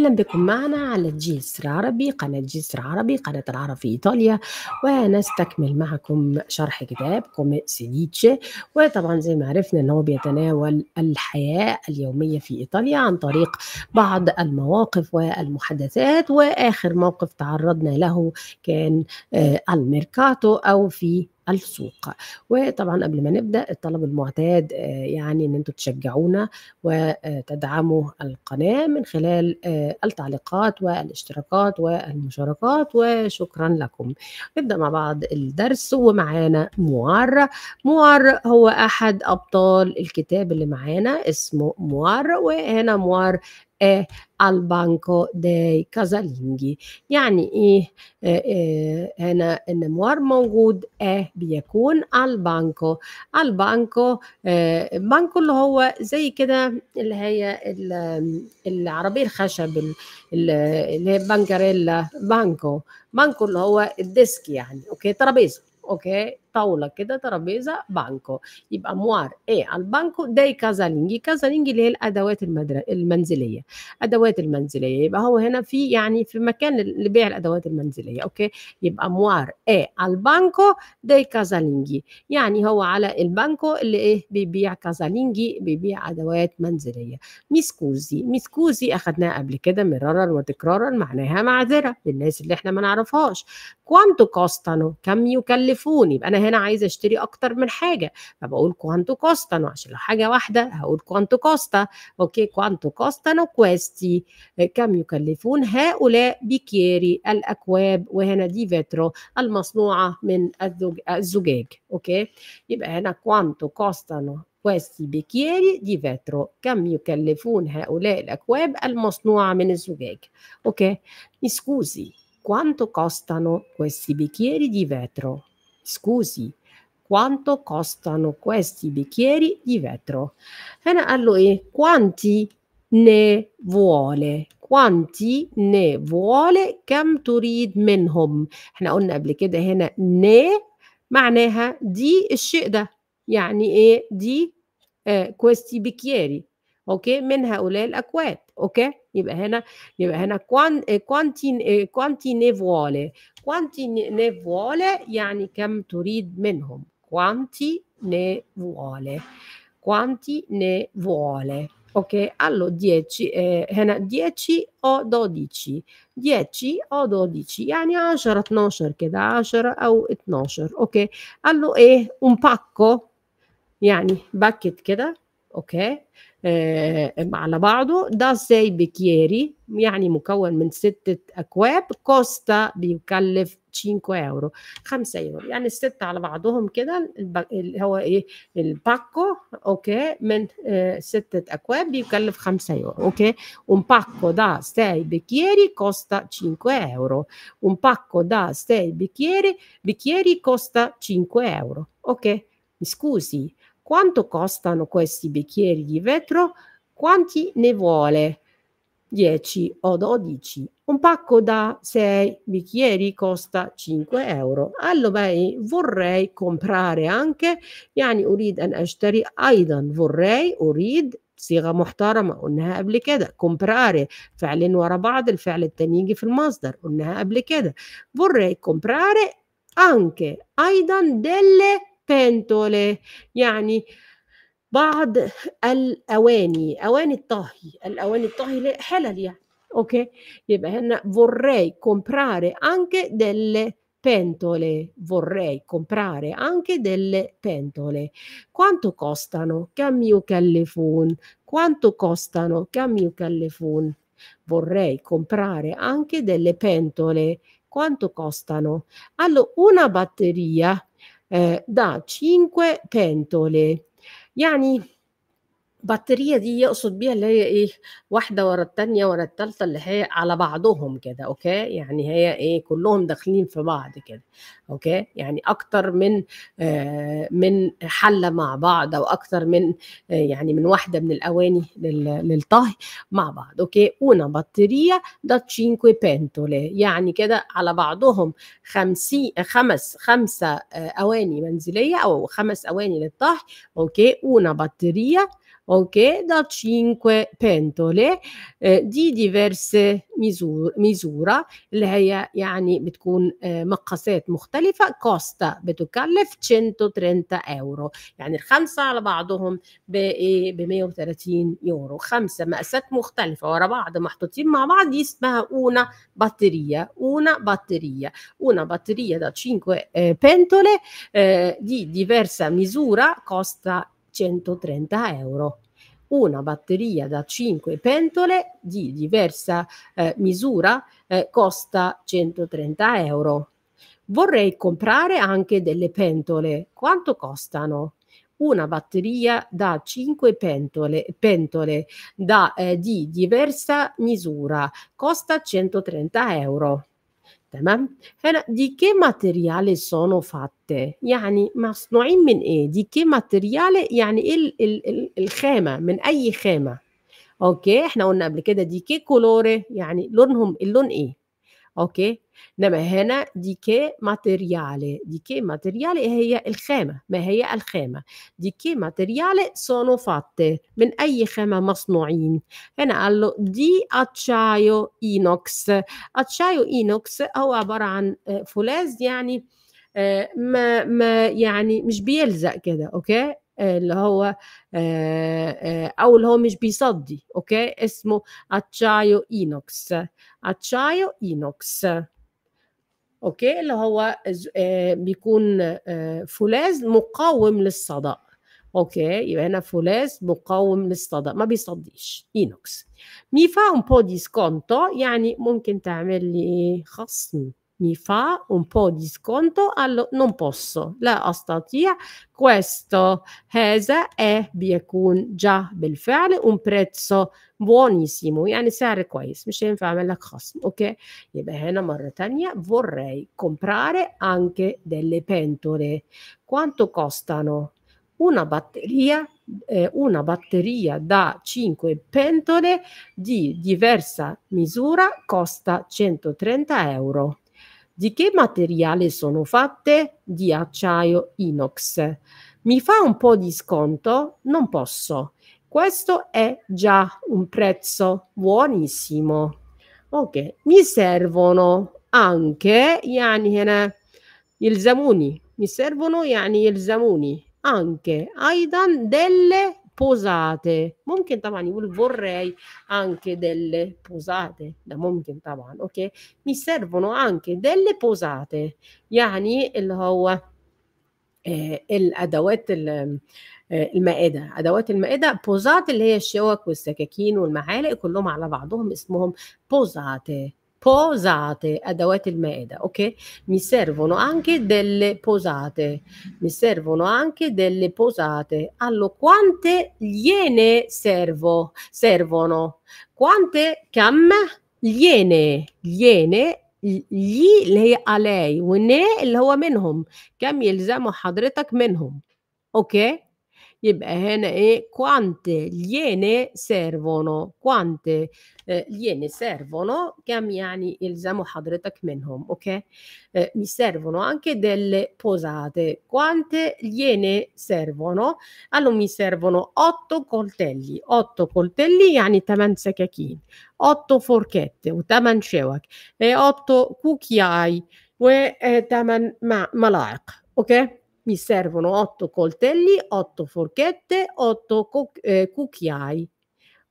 أهلا بكم معنا على جسر عربي قناة جسر عربي قناة العرب في إيطاليا ونستكمل معكم شرح كتاب كومي سيديتشي وطبعا زي ما عرفنا ان هو بيتناول الحياة اليومية في إيطاليا عن طريق بعض المواقف والمحادثات وآخر موقف تعرضنا له كان آه، الميركاتو أو في السوق وطبعا قبل ما نبدا الطلب المعتاد آه، يعني ان انتم تشجعونا وتدعموا القناه من خلال آه، التعليقات والاشتراكات والمشاركات وشكرا لكم نبدا مع بعض الدرس ومعانا موار موار هو احد ابطال الكتاب اللي معانا اسمه موار وهنا موار è al banco دي كازالينجي يعني ايه هنا النموار موجود اه بيكون على البانكو على البانكو البانكو اللي هو زي كده اللي هي العربيه الخشب اللي هي بانكاريلا بانكو بانكو اللي هو الديسك يعني اوكي ترابيزه اوكي طاوله كده ترابيزه بانكو يبقى موار ايه البانكو داي كازالينجي كازالينجي اللي هي الادوات المدر... المنزليه ادوات المنزليه يبقى هو هنا في يعني في مكان لبيع الادوات المنزليه اوكي يبقى موار ايه البانكو داي كازالينجي يعني هو على البانكو اللي ايه بيبيع كازالينجي بيبيع ادوات منزليه ميسكوزي ميسكوزي اخذناها قبل كده مرارا وتكرارا معناها معذره للناس اللي احنا ما نعرفهاش كوانتو كوستانو كم يكلفون يبقى انا هنا عايزه اشتري اكتر من حاجه فبقول كوانتو كوستانو عشان لو حاجه واحده هقول كوانتو كوستا اوكي كوانتو نو كويستي كم يكلفون هؤلاء بكيري الاكواب وهنا دي فيترو المصنوعه من الزجاج اوكي يبقى هنا كوانتو نو كويستي بكيري دي فيترو كم يكلفون هؤلاء الأكواب المصنوعة من الزجاج أوكي سكوزي quanto costano questi bicchieri di vetro Scusi, quanto costano questi bicchieri di vetro? E eh, quanti ne vuole quanti ne vuole كم تريد منهم احنا قلنا قبل كده هنا ne معناها دي الشيء ده يعني ايه دي آه questi bicchieri Ok, من هؤلاء الاكواب ok? như vậy eh, eh, eh, quanti, quanti ne vuole quanti ne vuole يعني كم turid منهم quanti ne vuole quanti ne vuole ok allora 10 هنا 10 او 12 10 او 12 يعني 10 12 كده 10 او 12 اوكي قال له ايه un pacco يعني che da? اوكي آه، على بعضه ده زي بكيري يعني مكون من ستة أكواب كوستا بيكلف 5 يورو 5 يورو يعني الستة على بعضهم كده اللي هو إيه الباكو أوكي من آه، ستة أكواب بيكلف 5 يورو أوكي un pacco da 6 bicchieri costa 5 يورو un pacco da 6 بكيري bicchieri costa 5 يورو أوكي mi quanto costano questi bicchieri di vetro? Quanti ne vuole? 10 o 12. Un pacco da 6 bicchieri costa 5 euro. Allora eh, vorrei comprare anche يعني أريد أن أشتري aidan. vorrei أريد صيغة محترمة قلناها قبل كده comprare فعلين ورا بعض الفعل التاني يجي في المصدر قلناها قبل كده vorrei comprare anche أيضا delle pentole يعني بعض الأواني أواني الطهي الأواني الطهي حلل يعني ok? Yebbe henna vorrei comprare anche delle pentole, vorrei comprare anche delle pentole. Quanto costano? Kam yukallifun? Quanto costano? Kam yukallifun? Vorrei comprare anche delle pentole. Quanto costano? Allora, una batteria eh, da 5 pentole. Yani بطاريه دي يقصد بيها اللي هي ايه واحده ورا الثانيه ورا الثالثه اللي هي على بعضهم كده اوكي يعني هي ايه كلهم داخلين في بعض كده اوكي يعني اكتر من آه من حله مع بعض او اكتر من آه يعني من واحده من الاواني للطهي مع بعض اوكي una بطاريه دا تشينكوي بنتولي يعني كده على بعضهم خمسي خمس خمسه آه اواني منزليه او خمس اواني للطهي اوكي una بطاريه ok, da 5 pentole di diverse ميزور ميزوره اللي هي يعني بتكون مقاسات مختلفه كوستا بتكلف 130 يورو يعني الخمسه على بعضهم ب 130 يورو خمسه مقاسات مختلفه ورا بعض محطوطين مع بعض دي اسمها اونا باتريا اونا باتريا اونا باتريا da 5 pentole di diversa misura costa 130 euro una batteria da 5 pentole di diversa eh, misura eh, costa 130 euro. Vorrei comprare anche delle pentole. Quanto costano? Una batteria da 5 pentole, pentole da, eh, di diversa misura costa 130 euro تمام هنا دي كي ماتيريالي سونو فاتي يعني مصنوعين من ايه دي كي ماتيريالي يعني ايه الخامه من اي خامه اوكي احنا قلنا قبل كده دي كي كولوري يعني لونهم اللون ايه اوكي انما هنا دي كي ماتيريالي دي كي ماتيريالي هي الخامه ما هي الخامه دي كي ماتيريالي sono fatte من اي خامه مصنوعين هنا قال له دي اتشايو اينوكس اتشايو اينوكس هو عباره عن فولاذ يعني ما ما يعني مش بيلزق كده اوكي اللي هو او اللي هو مش بيصدي اوكي اسمه اتشايو اينوكس اتشايو اينوكس اوكي اللي هو آه، بيكون آه، فولاذ مقاوم للصدأ اوكي يبقى هنا فولاذ مقاوم للصدأ ما بيصديش اينوكس مي فا un po' يعني ممكن تعمل لي ايه خصم mi fa un po' di sconto, allo, non posso. La أستطيع questo هذا è già جا بالفعل un prezzo buonissimo يعني سعر questo, mi ينفع أعمل لك خصم أوكي يبقى هنا مرة تانية vorrei comprare anche delle pentole quanto costano una batteria eh, una batteria da 5 pentole di diversa misura costa 130 euro. Di che materiale sono fatte? Di acciaio inox. Mi fa un po' di sconto? Non posso. Questo è già un prezzo buonissimo. Ok, mi servono anche yani هنا يلزموني mi servono gli yani يلزموني anche aidan delle posate ممكن طبعا يقول vorrei anche delle posate ده ممكن طبعا اوكي mi servono anche delle posate يعني اللي هو الادوات المائدة أدوات المائدة بوزات اللي هي الشوك والسكاكين والمعالق كلهم على بعضهم اسمهم بوزاتي posate ادوات eh, المائده ok? mi servono anche delle posate mi servono anche delle posate allora quante gliene servo servono quante كم gliene gliene لي lei, هي علي والنا اللي هو منهم il zamo حضرتك منهم ok? Ebbene, e quante gliene servono? Quante eh, gliene servono? كم يعني يلزم حضرتك منهم, ok? Eh, mi servono anche delle posate. Quante gliene servono? Allora mi servono otto coltelli. otto coltelli anni 8 سكاكين. 8 forchette و8 شوك. 8 cucchiai و8 ملاعق, eh, ok? mi servono 8 coltelli, 8 forchette, 8 co- eh, cucchiai.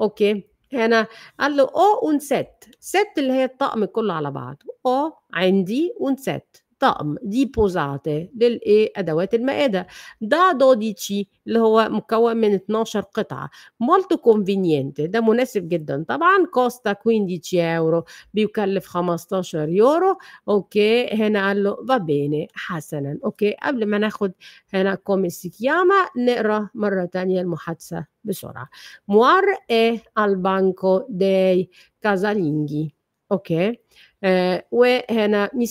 اوكي هنا قال له او ونست ست اللي هي الطقم كله على بعضه او عندي ونست طقم دي بوزاتي للايه ادوات المائده دا دوديتشي اللي هو مكون من 12 قطعه مولتو كونفينينتي ده مناسب جدا طبعا كوستا 15 يورو بيكلف 15 يورو اوكي هنا قال له بيني حسنا اوكي قبل ما ناخد هنا كوميسيكياما نقرا مره تانية المحادثه بسرعه موار ايه البانكو دي كازالينجي اوكي آه وهنا mi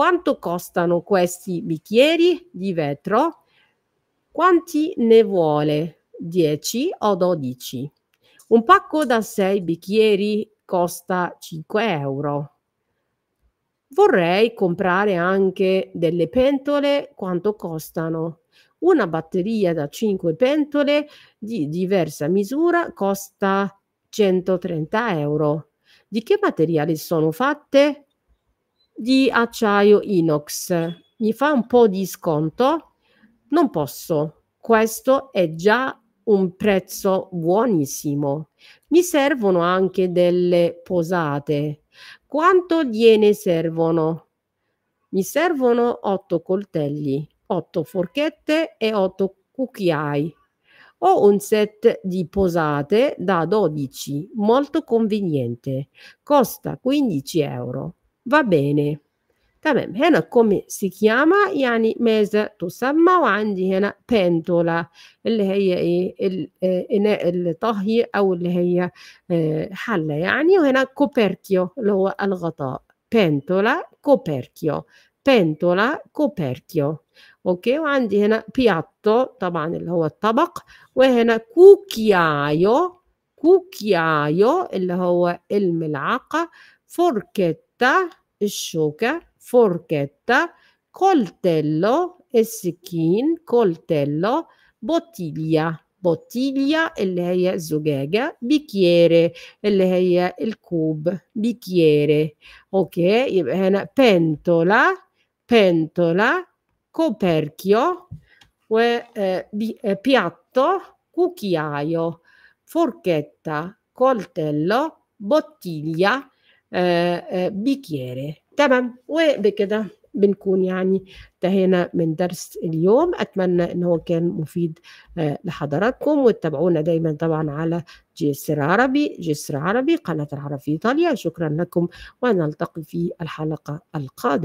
quanto costano questi bicchieri di vetro? Quanti ne vuole? 10 o 12? Un pacco da 6 bicchieri costa 5 euro. Vorrei comprare anche delle pentole, quanto costano? Una batteria da 5 pentole di diversa misura costa 130 euro. Di che materiali sono fatte? di acciaio inox. Mi fa un po' di sconto? Non posso. Questo è già un prezzo buonissimo. Mi servono anche delle posate. Quanto gliene servono? Mi servono 8 coltelli, 8 forchette e 8 cucchiai. Ho un set di posate da 12, molto conveniente. Costa 15 euro. va bene تمام هنا كومي سيكياما يعني ماذا تسمى وعندي هنا بنتولا اللي هي ايه اناء الطهي او اللي هي حله يعني وهنا كوبركيو اللي هو الغطاء بنتولا كوبركيو بنتولا كوبركيو اوكي وعندي هنا بياتو طبعا اللي هو الطبق وهنا كوكيايو كوكيايو اللي هو الملعقه فوركيتا sciuca, forchetta, coltello e secchin, coltello, bottiglia. Bottiglia e lei è zugega, bicchiere e lei è il cub, bicchiere, يبقى هنا pentola pentola coperchio eh, eh, piatto cucchiaio forchetta coltello bottiglia آه، آه، بكياري تمام وبكده بنكون يعني انتهينا من درس اليوم اتمنى ان هو كان مفيد آه، لحضراتكم وتتابعونا دايما طبعا على جسر عربي جسر عربي قناه العرب في ايطاليا شكرا لكم ونلتقي في الحلقه القادمه